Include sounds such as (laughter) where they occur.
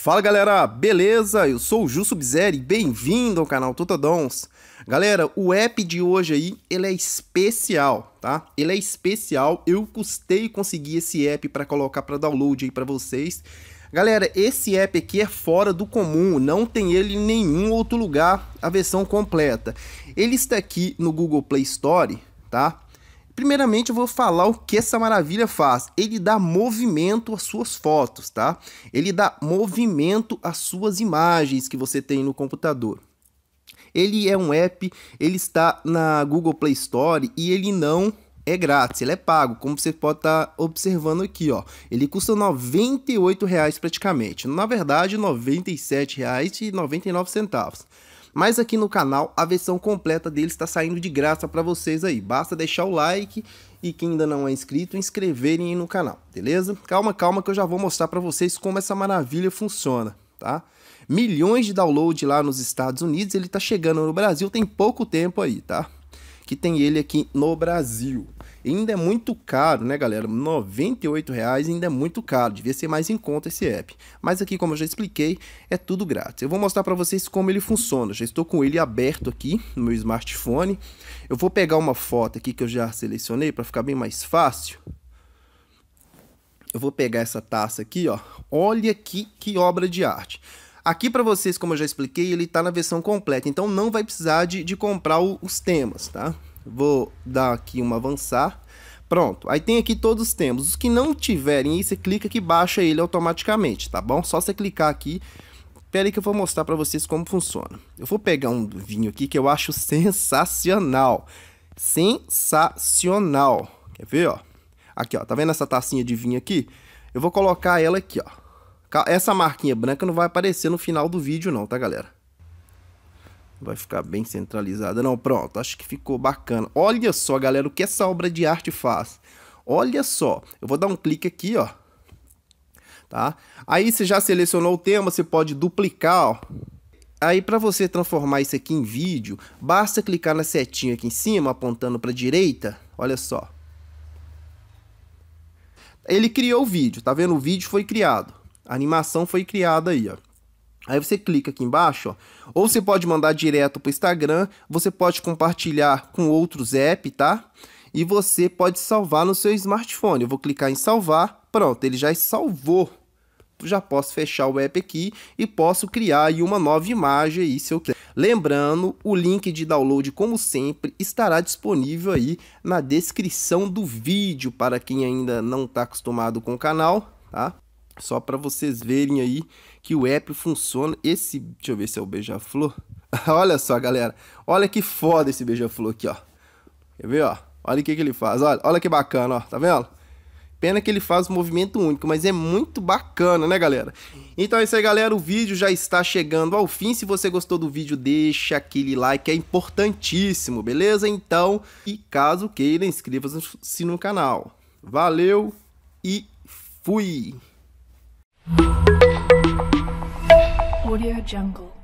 Fala galera, beleza? Eu sou o Ju Subzeri, bem-vindo ao canal Tutadons. Galera, o app de hoje aí, ele é especial, tá? Ele é especial, eu custei conseguir esse app para colocar para download aí para vocês. Galera, esse app aqui é fora do comum, não tem ele em nenhum outro lugar, a versão completa. Ele está aqui no Google Play Store, tá? Primeiramente, eu vou falar o que essa maravilha faz. Ele dá movimento às suas fotos, tá? Ele dá movimento às suas imagens que você tem no computador. Ele é um app, ele está na Google Play Store e ele não é grátis, ele é pago, como você pode estar tá observando aqui, ó. Ele custa R$ 98,00 praticamente. Na verdade, R$ 97,99. Mas aqui no canal a versão completa dele está saindo de graça para vocês aí. Basta deixar o like e quem ainda não é inscrito, inscreverem aí no canal, beleza? Calma, calma que eu já vou mostrar para vocês como essa maravilha funciona, tá? Milhões de download lá nos Estados Unidos, ele tá chegando no Brasil tem pouco tempo aí, tá? que tem ele aqui no Brasil. E ainda é muito caro, né, galera? R$ 98,00 ainda é muito caro. Devia ser mais em conta esse app. Mas aqui, como eu já expliquei, é tudo grátis. Eu vou mostrar para vocês como ele funciona. já estou com ele aberto aqui no meu smartphone. Eu vou pegar uma foto aqui que eu já selecionei para ficar bem mais fácil. Eu vou pegar essa taça aqui, ó. Olha aqui que obra de arte. Aqui para vocês, como eu já expliquei, ele está na versão completa, então não vai precisar de, de comprar o, os temas, tá? Vou dar aqui um avançar. Pronto, aí tem aqui todos os temas. Os que não tiverem aí, você clica que baixa ele automaticamente, tá bom? Só você clicar aqui. Pera aí que eu vou mostrar para vocês como funciona. Eu vou pegar um vinho aqui que eu acho sensacional. Sensacional. Quer ver, ó? Aqui, ó. Tá vendo essa tacinha de vinho aqui? Eu vou colocar ela aqui, ó essa marquinha branca não vai aparecer no final do vídeo não, tá galera? Vai ficar bem centralizada. Não, pronto, acho que ficou bacana. Olha só, galera, o que essa obra de arte faz. Olha só, eu vou dar um clique aqui, ó. Tá? Aí você já selecionou o tema, você pode duplicar, ó. Aí para você transformar isso aqui em vídeo, basta clicar na setinha aqui em cima, apontando para direita. Olha só. Ele criou o vídeo, tá vendo? O vídeo foi criado. A animação foi criada aí, ó. Aí você clica aqui embaixo, ó. Ou você pode mandar direto para o Instagram, você pode compartilhar com outros apps, tá? E você pode salvar no seu smartphone. Eu vou clicar em salvar. Pronto, ele já salvou. Já posso fechar o app aqui e posso criar aí uma nova imagem aí se eu quiser. Lembrando, o link de download, como sempre, estará disponível aí na descrição do vídeo para quem ainda não está acostumado com o canal, tá? Só para vocês verem aí que o app funciona. Esse, deixa eu ver se é o beija-flor. (laughs) olha só, galera. Olha que foda esse beija-flor aqui, ó. Quer ver, ó? Olha o que, que ele faz. Olha, olha que bacana, ó. Tá vendo? Pena que ele faz um movimento único, mas é muito bacana, né, galera? Então é isso aí, galera. O vídeo já está chegando ao fim. Se você gostou do vídeo, deixa aquele like, é importantíssimo, beleza? Então, e caso queira, inscreva-se no canal. Valeu e fui! Audio Jungle.